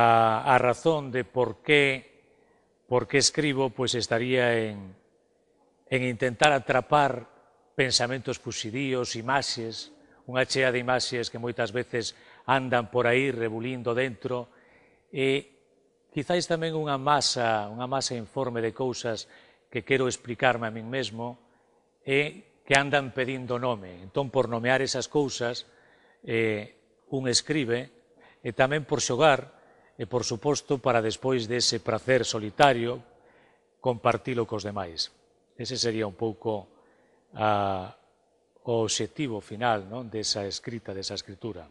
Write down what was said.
a, a razón de por qué, por qué escribo, pues estaría en, en intentar atrapar pensamentos fusidíos, imaxes, unha chea de imaxes que moitas veces andan por aí rebulindo dentro, e quizáis tamén unha masa, unha masa informe de cousas que quero explicarme a min mesmo e que andan pedindo nome. Entón, por nomear esas cousas, eh, un escribe e tamén por xogar e, por suposto, para despois dese prazer solitario, compartilo cos demais. Ese sería un pouco a, ah, o objetivo final non? desa escrita, desa escritura.